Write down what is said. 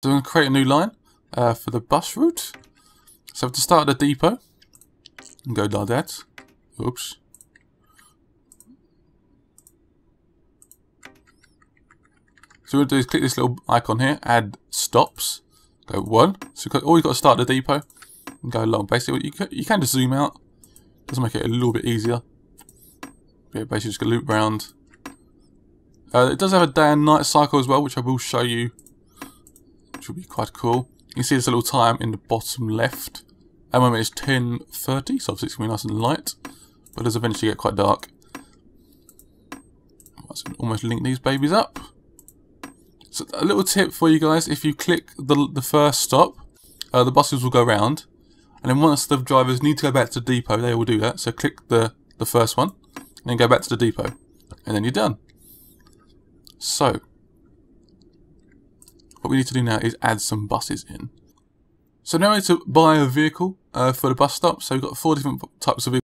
So I'm going to create a new line uh, for the bus route. So I have to start at the depot and go like that. Oops. So what we to do is click this little icon here, add stops, go one. So all you've got to start at the depot and go along. Basically, you can, you can just zoom out. Does make it a little bit easier. yeah, basically just go loop around. Uh, it does have a day and night cycle as well, which I will show you would be quite cool. You see, there's a little time in the bottom left. At the moment it's 10.30, so obviously it's going to be nice and light, but it does eventually get quite dark. Let's almost link these babies up. So a little tip for you guys, if you click the, the first stop, uh, the buses will go round, and then once the drivers need to go back to the depot, they will do that. So click the, the first one, and then go back to the depot, and then you're done. So, what we need to do now is add some buses in. So now we need to buy a vehicle uh, for the bus stop. So we've got four different types of vehicles.